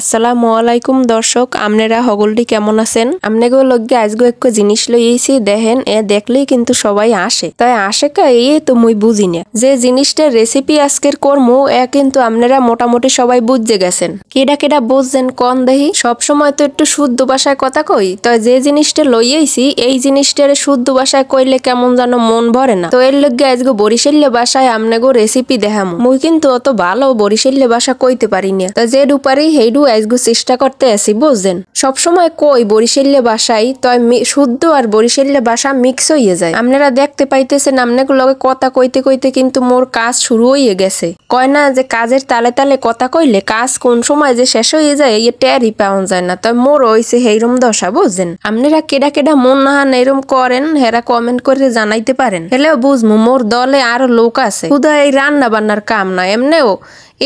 আসসালামু আলাইকুম দর্শক আমনেরা হগলটি কেমন আছেন আমনেগো লগে আজগো এক জিনিস লইয়েছি দেখেন এ দেখলেই কিন্তু সবাই আসে তাই আসে কা এই তো মুই বুঝি না যে জিনিসটার রেসিপি আজকের কর্ম এ কিন্তু আমনেরা মোটামুটি সবাই বুঝতে গেছেন কেডা কেডা বুঝছেন কন দেহি সবসময় তো একটু শুদ্ধ ভাষায় কথা কই তো যে জিনিসটা লইয়েছি এই জিনিসটার শুদ্ধ ভাষায় কইলে কেমন যেন মন ভরে না তো এর লগে আজগো বরিশাল্য ভাষায় আমনেগো রেসিপি দেখামু মুই কিন্তু অত ভালো বরিশাল্য ভাষা কইতে পারি না তো যে ডুপারি হেডু আইসগু চেষ্টা করতে আছি বুঝছেন সবসময় কই বরিশাল্যে বাসাই তয় শুদ্ধ আর বরিশাল্যে বাসা মিক্স হয়ে যায় আপনারা দেখতে পাইতেছেন আপনাকে লগে কথা কইতে কইতে কিন্তু মোর কাজ শুরু হয়ে গেছে কয় না যে কাজের তালে তালে কথা কইলে কাজ কোন সময় যে শেষ হয়ে যায় ইয়ে ট্যারি পাওয়া যায় না তয় মোর হইছে হেরম দশা বুঝছেন আপনারা কেডা কেডা মন নাহান এরম করেন হেরা কমেন্ট করে জানাইতে পারেন হেলেও বুঝমু মোর দলে আর লোক আছে শুধু এই রান্না বান্নার কাম না এমনেও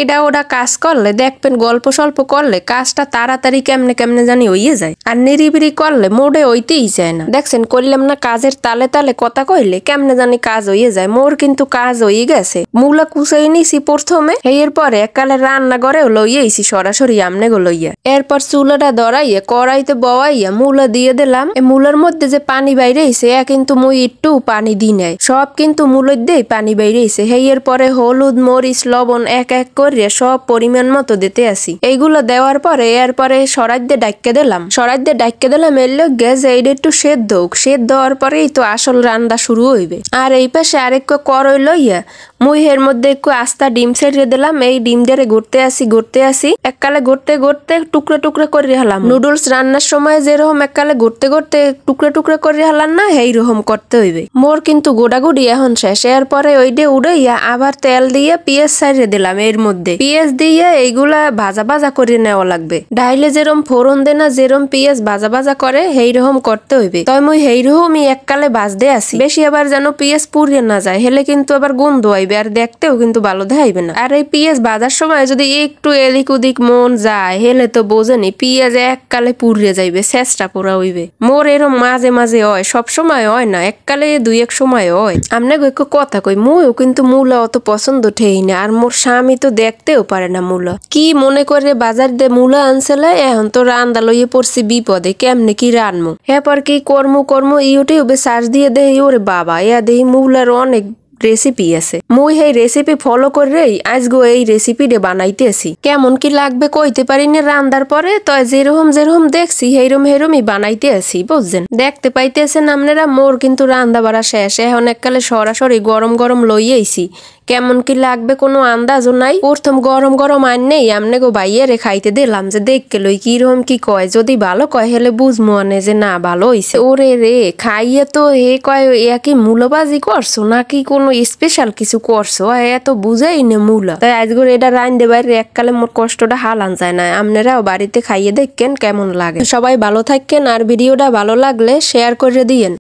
এটা ওরা কাজ করলে দেখবেন গল্প স্বল্প করলে কাজটা তাড়াতাড়ি কেমনে কেমনে জানি হইয়ে যায় আর নিরিবিরি করলে মোড়ে ওইতেই যায় না দেখছেন করলাম না কাজের তালে তালে কথা কইলে কেমনে জানি কাজ হইয়ে যায় মোর কিন্তু কাজ হয়ে গেছে মূলা কুচাই নিছি প্রথমে এর পরে এককালে রান্না করেও লইয়েছি সরাসরি আমনে গো লইয়া এরপর চুলাটা ধরাইয়া কড়াইতে বওয়াইয়া মূলা দিয়ে দিলাম এ মূলার মধ্যে যে পানি বাইরেছে এ কিন্তু মুই একটু পানি দি নাই সব কিন্তু মূলের দিয়ে পানি বাইরেছে হেয়ের পরে হলুদ মরিচ লবণ এক এক করিয়া সব পরিমাণ মতো দিতে আসি এইগুলো দেওয়ার পরে এরপরে দিয়ে ডাক্কে দিলাম দিয়ে ডাক্কে দিলাম এর লোক যে এইটা একটু সেদ্ধ হোক সেদ্ধ হওয়ার পরেই তো আসল রান্না শুরু হইবে আর এই পাশে আরেক করই লইয়া মুই এর মধ্যে একটু আস্তা ডিম ছেড়ে দিলাম এই ডিম দিয়ে ঘুরতে আসি ঘুরতে আসি এককালে ঘুরতে ঘুরতে টুকরো টুকরো করে হলাম নুডলস রান্নার সময় যেরকম এককালে ঘুরতে ঘুরতে টুকরো টুকরো করে হলাম না এই রকম করতে হইবে মোর কিন্তু গোড়াগুড়ি এখন শেষ এর পরে ওই দিয়ে উড়াইয়া আবার তেল দিয়ে পেঁয়াজ সাইডে দিলাম এর মধ্যে পেঁয়াজ দিয়ে এইগুলা ভাজা ভাজা করে নেওয়া লাগবে ডাইলে যেরম ফোড়ন দে না যেরম পেঁয়াজ ভাজা ভাজা করে সেই রকম করতে হইবে তাই মই সেই রকমই এককালে দিয়ে আসি বেশি আবার যেন পেঁয়াজ পুড়িয়ে না যায় হেলে কিন্তু আবার গন্ধ আইবে আর দেখতেও কিন্তু ভালো দেখাইবে না আর এই পিঁয়াজ বাজার সময় যদি একটু এদিক ওদিক মন যায় হেলে তো বোঝেনি পিঁয়াজ এককালে পুড়িয়ে যাইবে চেষ্টা পোড়া হইবে মোর এরম মাঝে মাঝে হয় সব সময় হয় না এককালে দুই এক সময় হয় আপনাকে একটু কথা কই মইও কিন্তু মূলা অত পছন্দ ঠেই না আর মোর স্বামী তো দেখতেও পারে না মূলা কি মনে করে বাজার দে মূলা আনছেলে এখন তো রান্দা লইয়ে পড়ছি বিপদে কেমনে কি রানমো পর কি কর্ম কর্ম ইউটিউবে সার্চ দিয়ে দেহি ওরে বাবা এ দেই মূলার অনেক রেসিপি আছে মুই সেই রেসিপি ফলো করেই আজগো এই রেসিপিটে বানাইতেছি কেমন কি লাগবে কইতে পারি না রান্দার পরে তো যেরকম যেরকম দেখছি সেইরম হেরমই বানাইতে আছি বুঝছেন দেখতে পাইতেছেন আপনারা মোর কিন্তু রান্দা বাড়া শেষ এখন এককালে সরাসরি গরম গরম লইয়েছি কেমন কি লাগবে কোনো আন্দাজও নাই প্রথম গরম গরম আন নেই আমনে গো বাইয়ে রে খাইতে দিলাম যে দেখকে লই কিরম কি কয় যদি ভালো কয় হেলে বুঝবো আনে যে না ভালো হইছে ওরে রে খাইয়ে তো হে কয় এ কি মূলবাজি করছো নাকি কোনো স্পেশাল কিছু করছো এত বুঝাই নে মূল তাই আজগর এটা রান দে বাইরে এককালে মোর কষ্টটা হালান যায় না আপনারাও বাড়িতে খাইয়ে দেখেন কেমন লাগে সবাই ভালো থাকেন আর ভিডিওটা ভালো লাগলে শেয়ার করে দিয়েন